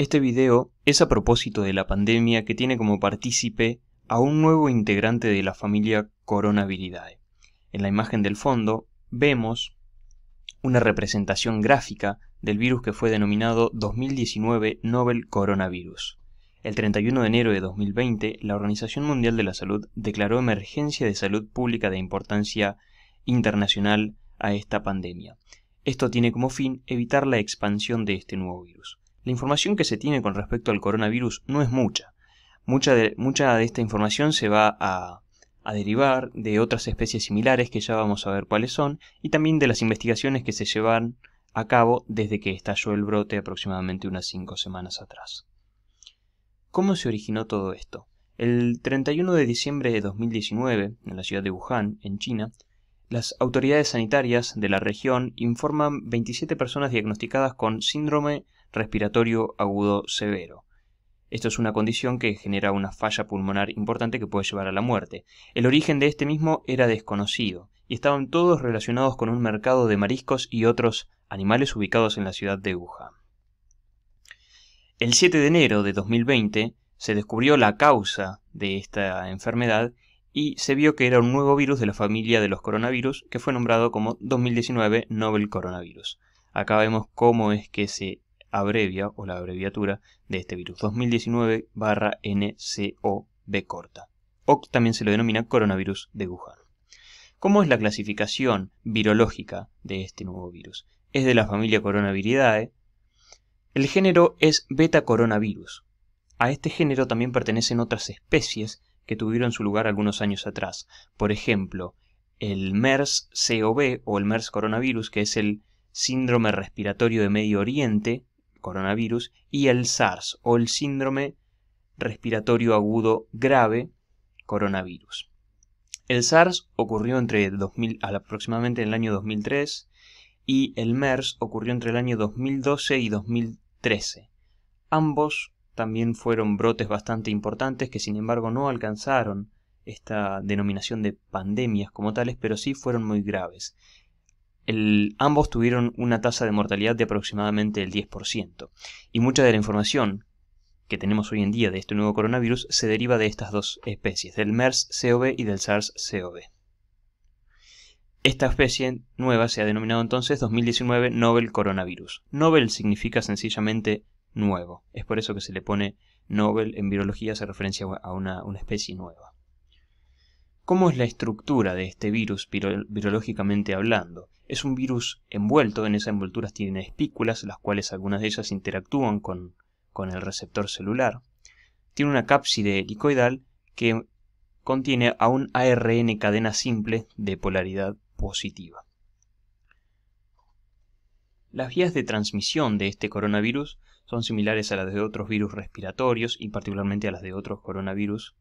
Este video es a propósito de la pandemia que tiene como partícipe a un nuevo integrante de la familia Coronaviridae. En la imagen del fondo vemos una representación gráfica del virus que fue denominado 2019 Nobel Coronavirus. El 31 de enero de 2020, la Organización Mundial de la Salud declaró emergencia de salud pública de importancia internacional a esta pandemia. Esto tiene como fin evitar la expansión de este nuevo virus. La información que se tiene con respecto al coronavirus no es mucha. Mucha de, esta información se va a, derivar de otras especies similares que ya vamos a ver cuáles son y también de las investigaciones que se llevan a cabo desde que estalló el brote aproximadamente unas 5 semanas atrás. ¿Cómo se originó todo esto? El 31 de diciembre de 2019, en la ciudad de Wuhan, en China, las autoridades sanitarias de la región informan 27 personas diagnosticadas con síndrome respiratorio agudo severo. Esto es una condición que genera una falla pulmonar importante que puede llevar a la muerte. El origen de este mismo era desconocido, y estaban todos relacionados con un mercado de mariscos y otros animales ubicados en la ciudad de Wuhan. El 7 de enero de 2020 se descubrió la causa de esta enfermedad y se vio que era un nuevo virus de la familia de los coronavirus que fue nombrado como 2019 Nobel Coronavirus. Acá vemos cómo es que se abrevia o la abreviatura de este virus 2019-NCOV corta. O también se lo denomina coronavirus de Wuhan. ¿Cómo es la clasificación virológica de este nuevo virus? Es de la familia Coronaviridae. El género es beta coronavirus. A este género también pertenecen otras especies que tuvieron su lugar algunos años atrás. Por ejemplo, el MERS-CoV o el MERS coronavirus, que es el síndrome respiratorio de Medio Oriente, coronavirus, y el SARS o el síndrome respiratorio agudo grave, coronavirus. El SARS ocurrió entre 2000, aproximadamente en el año 2003 y el MERS ocurrió entre el año 2012 y 2013. Ambos también fueron brotes bastante importantes que sin embargo no alcanzaron esta denominación de pandemias como tales, pero sí fueron muy graves ambos tuvieron una tasa de mortalidad de aproximadamente el 10%. Y mucha de la información que tenemos hoy en día de este nuevo coronavirus se deriva de estas dos especies, del MERS-CoV y del SARS-CoV. Esta especie nueva se ha denominado entonces 2019 Nobel Coronavirus. Nobel significa sencillamente nuevo. Es por eso que se le pone Nobel en virología, se referencia a una especie nueva. ¿Cómo es la estructura de este virus virológicamente hablando? Es un virus envuelto, en esas envolturas tiene espículas, las cuales algunas de ellas interactúan con, con el receptor celular. Tiene una cápside helicoidal que contiene a un ARN cadena simple de polaridad positiva. Las vías de transmisión de este coronavirus son similares a las de otros virus respiratorios y particularmente a las de otros coronavirus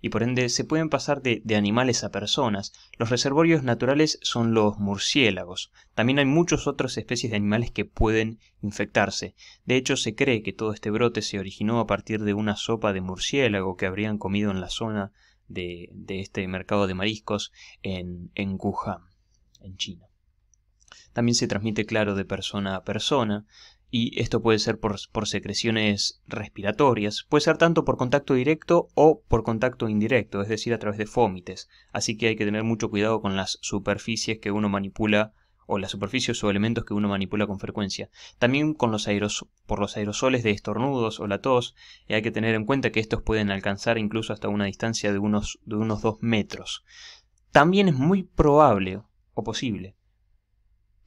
y por ende se pueden pasar de, animales a personas. Los reservorios naturales son los murciélagos. También hay muchas otras especies de animales que pueden infectarse. De hecho, se cree que todo este brote se originó a partir de una sopa de murciélago que habrían comido en la zona de, de este mercado de mariscos en, en Wuhan, en China. También se transmite, claro, de persona a persona y esto puede ser por, secreciones respiratorias, puede ser tanto por contacto directo o por contacto indirecto, es decir, a través de fómites, así que hay que tener mucho cuidado con las superficies que uno manipula o las superficies o elementos que uno manipula con frecuencia. También con los por los aerosoles de estornudos o la tos, y eh, hay que tener en cuenta que estos pueden alcanzar incluso hasta una distancia de unos, de unos 2 metros. También es muy probable o posible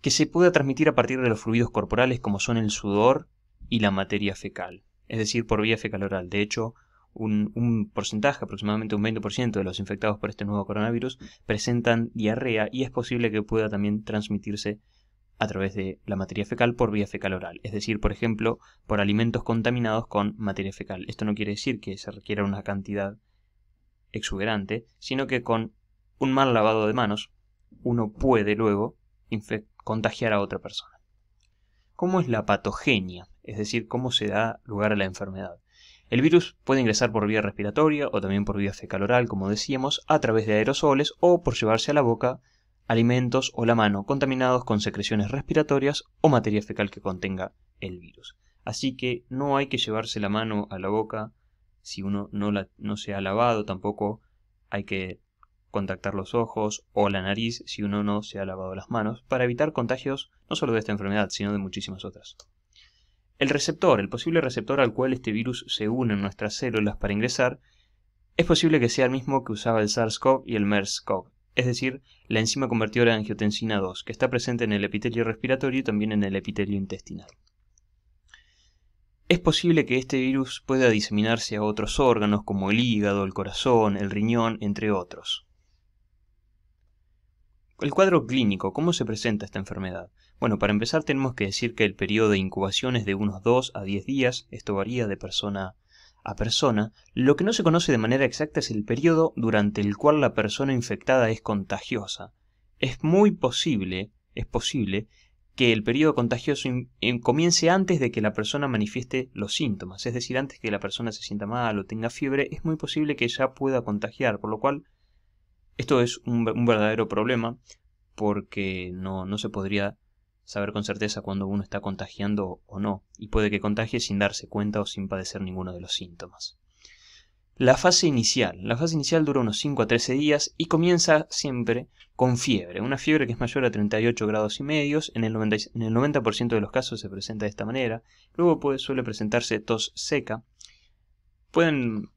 que se pueda transmitir a partir de los fluidos corporales como son el sudor y la materia fecal, es decir, por vía fecal oral. De hecho, un, porcentaje, aproximadamente un 20% de los infectados por este nuevo coronavirus presentan diarrea y es posible que pueda también transmitirse a través de la materia fecal por vía fecal oral, es decir, por ejemplo, por alimentos contaminados con materia fecal. Esto no quiere decir que se requiera una cantidad exuberante, sino que con un mal lavado de manos uno puede luego infectar, contagiar a otra persona. ¿Cómo es la patogenia? Es decir, cómo se da lugar a la enfermedad. El virus puede ingresar por vía respiratoria o también por vía fecal oral, como decíamos, a través de aerosoles o por llevarse a la boca alimentos o la mano contaminados con secreciones respiratorias o materia fecal que contenga el virus. Así que no hay que llevarse la mano a la boca si uno no, no se ha lavado, tampoco hay que contactar los ojos o la nariz si uno no se ha lavado las manos, para evitar contagios no solo de esta enfermedad, sino de muchísimas otras. El receptor, el posible receptor al cual este virus se une en nuestras células para ingresar, es posible que sea el mismo que usaba el SARS-CoV y el MERS-CoV, es decir, la enzima convertidora en angiotensina 2, que está presente en el epitelio respiratorio y también en el epitelio intestinal. Es posible que este virus pueda diseminarse a otros órganos como el hígado, el corazón, el riñón, entre otros. El cuadro clínico, ¿cómo se presenta esta enfermedad? Bueno, para empezar tenemos que decir que el periodo de incubación es de unos 2 a 10 días, esto varía de persona a persona. Lo que no se conoce de manera exacta es el periodo durante el cual la persona infectada es contagiosa. Es muy posible, es posible que el periodo contagioso comience antes de que la persona manifieste los síntomas, es decir, antes que la persona se sienta mal o tenga fiebre, es muy posible que ya pueda contagiar, por lo cual esto es un, verdadero problema porque no, se podría saber con certeza cuando uno está contagiando o no, y puede que contagie sin darse cuenta o sin padecer ninguno de los síntomas. La fase inicial. La fase inicial dura unos 5 a 13 días y comienza siempre con fiebre. Una fiebre que es mayor a 38 grados y medios. En el 90%, en el 90 de los casos se presenta de esta manera. Luego suele presentarse tos seca. Pueden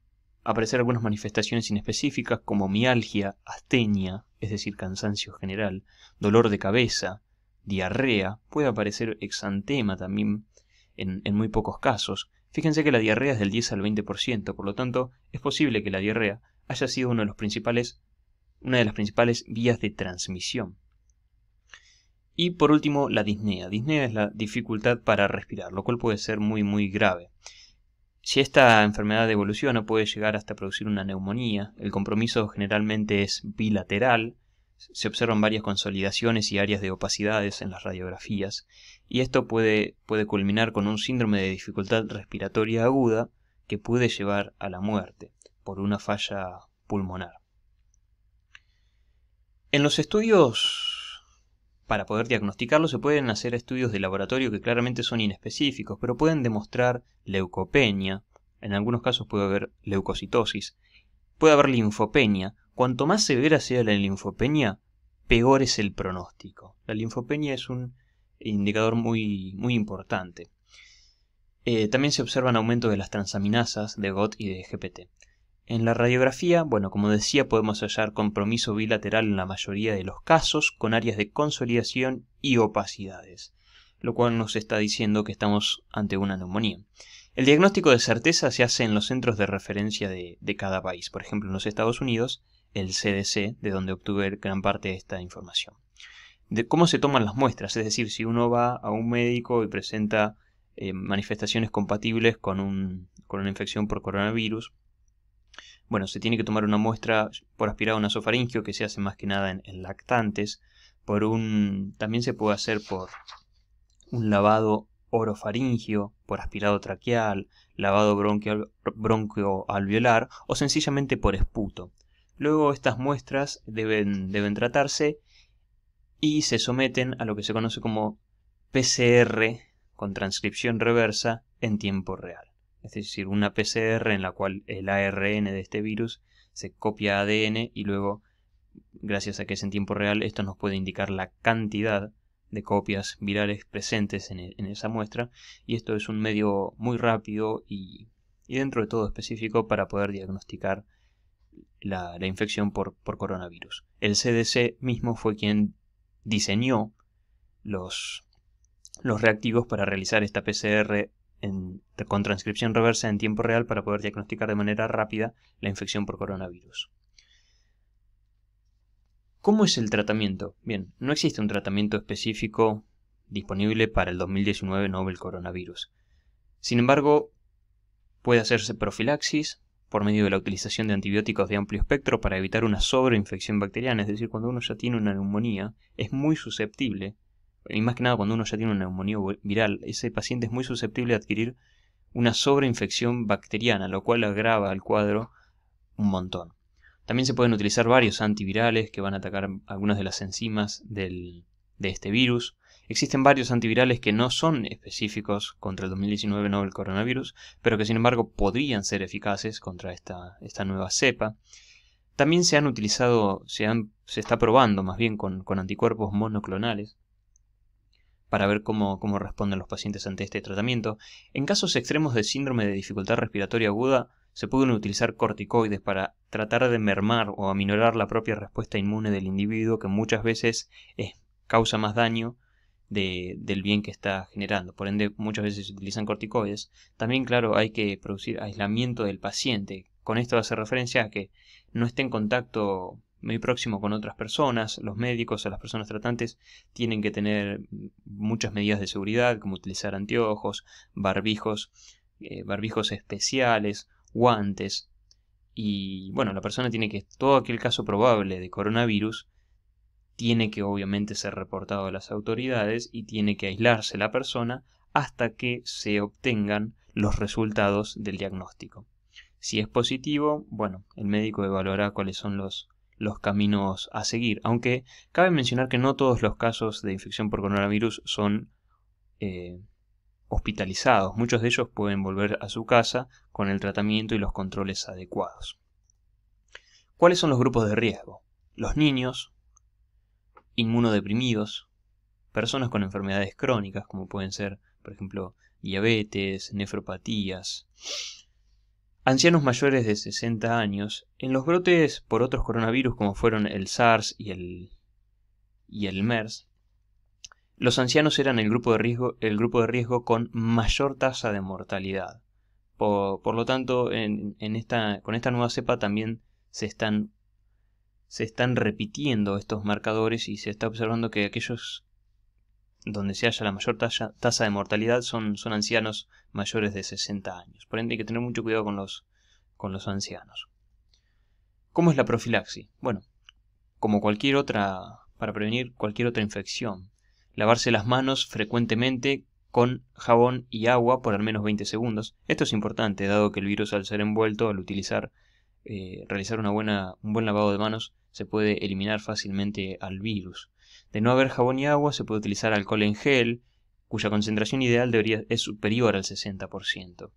aparecer algunas manifestaciones inespecíficas como mialgia, astenia, es decir, cansancio general, dolor de cabeza, diarrea, puede aparecer exantema también en, muy pocos casos. Fíjense que la diarrea es del 10 al 20%, por lo tanto, es posible que la diarrea haya sido uno de los principales, una de las principales vías de transmisión. Y por último, la disnea. Disnea es la dificultad para respirar, lo cual puede ser muy muy grave. Si esta enfermedad evoluciona puede llegar hasta producir una neumonía. El compromiso generalmente es bilateral. Se observan varias consolidaciones y áreas de opacidades en las radiografías. Y esto puede, puede culminar con un síndrome de dificultad respiratoria aguda que puede llevar a la muerte por una falla pulmonar. En los estudios para poder diagnosticarlo se pueden hacer estudios de laboratorio que claramente son inespecíficos, pero pueden demostrar leucopenia, en algunos casos puede haber leucocitosis, puede haber linfopenia. Cuanto más severa sea la linfopenia, peor es el pronóstico. La linfopenia es un indicador muy, muy importante. Eh, también se observan aumentos de las transaminasas de GOT y de GPT. En la radiografía, bueno, como decía, podemos hallar compromiso bilateral en la mayoría de los casos, con áreas de consolidación y opacidades, lo cual nos está diciendo que estamos ante una neumonía. El diagnóstico de certeza se hace en los centros de referencia de, cada país, por ejemplo en los Estados Unidos, el CDC, de donde obtuve gran parte de esta información. De cómo se toman las muestras, es decir, si uno va a un médico y presenta eh, manifestaciones compatibles con una infección por coronavirus, bueno, se tiene que tomar una muestra por aspirado nasofaringio, que se hace más que nada en, lactantes. Por un, también se puede hacer por un lavado orofaringio, por aspirado traqueal, lavado bronquio, bronquioalveolar o sencillamente por esputo. Luego estas muestras deben, deben tratarse y se someten a lo que se conoce como PCR con transcripción reversa en tiempo real es decir, una PCR en la cual el ARN de este virus se copia ADN y luego, gracias a que es en tiempo real, esto nos puede indicar la cantidad de copias virales presentes en, e, esa muestra y esto es un medio muy rápido y, dentro de todo específico para poder diagnosticar la, infección por, coronavirus. El CDC mismo fue quien diseñó los, los reactivos para realizar esta PCR con transcripción reversa en tiempo real para poder diagnosticar de manera rápida la infección por coronavirus. ¿Cómo es el tratamiento? Bien, no existe un tratamiento específico disponible para el 2019 novel coronavirus. Sin embargo, puede hacerse profilaxis por medio de la utilización de antibióticos de amplio espectro para evitar una sobreinfección bacteriana, es decir, cuando uno ya tiene una neumonía, es muy susceptible y más que nada cuando uno ya tiene una neumonía viral, ese paciente es muy susceptible de adquirir una sobreinfección bacteriana, lo cual agrava el cuadro un montón. También se pueden utilizar varios antivirales que van a atacar algunas de las enzimas de este virus. Existen varios antivirales que no son específicos contra el 2019 novel coronavirus, pero que sin embargo podrían ser eficaces contra esta, nueva cepa. También se han utilizado, se, se está probando más bien con anticuerpos monoclonales, para ver cómo, cómo responden los pacientes ante este tratamiento. En casos extremos de síndrome de dificultad respiratoria aguda, se pueden utilizar corticoides para tratar de mermar o aminorar la propia respuesta inmune del individuo, que muchas veces causa más daño del bien que está generando. Por ende, muchas veces se utilizan corticoides. También, claro, hay que producir aislamiento del paciente. Con esto hace referencia a que no esté en contacto muy próximo con otras personas, los médicos o las personas tratantes tienen que tener muchas medidas de seguridad, como utilizar anteojos, barbijos, eh, barbijos especiales, guantes. Y bueno, la persona tiene que, todo aquel caso probable de coronavirus, tiene que obviamente ser reportado a las autoridades y tiene que aislarse la persona hasta que se obtengan los resultados del diagnóstico. Si es positivo, bueno, el médico evaluará cuáles son los los caminos a seguir. Aunque cabe mencionar que no todos los casos de infección por coronavirus son eh, hospitalizados. Muchos de ellos pueden volver a su casa con el tratamiento y los controles adecuados. ¿Cuáles son los grupos de riesgo? Los niños, inmunodeprimidos, personas con enfermedades crónicas como pueden ser, por ejemplo, diabetes, nefropatías, ancianos mayores de 60 años, en los brotes por otros coronavirus como fueron el SARS y el, y el MERS, los ancianos eran el grupo de riesgo, el grupo de riesgo con mayor tasa de mortalidad. Por, lo tanto, en esta, con esta nueva cepa también se están, se están repitiendo estos marcadores y se está observando que aquellos donde se haya la mayor tasa de mortalidad son, ancianos mayores de 60 años. Por ende hay que tener mucho cuidado con los, ancianos. ¿Cómo es la profilaxis? Bueno, como cualquier otra, para prevenir cualquier otra infección. Lavarse las manos frecuentemente con jabón y agua por al menos 20 segundos. Esto es importante, dado que el virus al ser envuelto, al utilizar, eh, realizar una buena, un buen lavado de manos, se puede eliminar fácilmente al virus. De no haber jabón y agua, se puede utilizar alcohol en gel, cuya concentración ideal debería, es superior al 60%.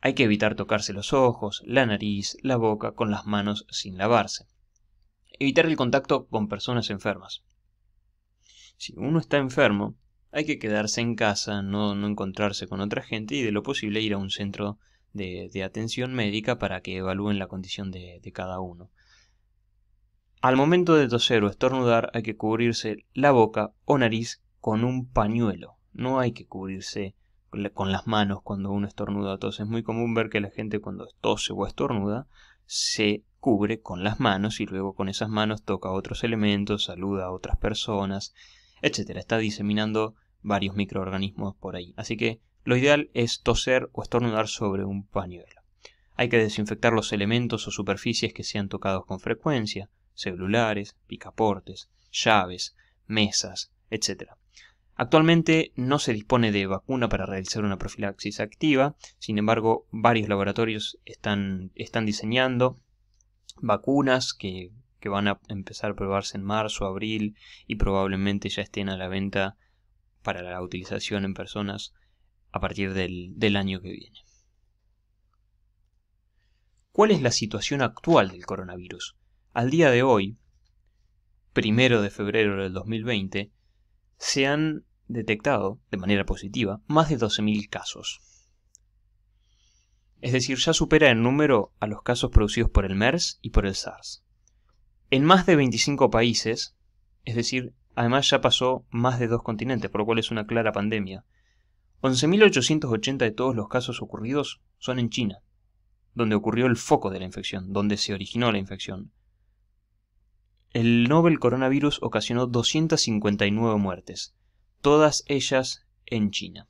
Hay que evitar tocarse los ojos, la nariz, la boca con las manos sin lavarse. Evitar el contacto con personas enfermas. Si uno está enfermo, hay que quedarse en casa, no, no encontrarse con otra gente y de lo posible ir a un centro de, atención médica para que evalúen la condición de cada uno. Al momento de toser o estornudar hay que cubrirse la boca o nariz con un pañuelo. No hay que cubrirse con las manos cuando uno estornuda o Es muy común ver que la gente cuando tose o estornuda se cubre con las manos y luego con esas manos toca otros elementos, saluda a otras personas, etc. Está diseminando varios microorganismos por ahí. Así que lo ideal es toser o estornudar sobre un pañuelo. Hay que desinfectar los elementos o superficies que sean tocados con frecuencia celulares, picaportes, llaves, mesas, etc. Actualmente no se dispone de vacuna para realizar una profilaxis activa, sin embargo varios laboratorios están, están diseñando vacunas que, van a empezar a probarse en marzo, abril y probablemente ya estén a la venta para la utilización en personas a partir del año que viene. ¿Cuál es la situación actual del coronavirus? Al día de hoy, primero de febrero del 2020, se han detectado, de manera positiva, más de 12.000 casos. Es decir, ya supera en número a los casos producidos por el MERS y por el SARS. En más de 25 países, es decir, además ya pasó más de dos continentes, por lo cual es una clara pandemia. 11.880 de todos los casos ocurridos son en China, donde ocurrió el foco de la infección, donde se originó la infección el novel coronavirus ocasionó 259 muertes, todas ellas en China.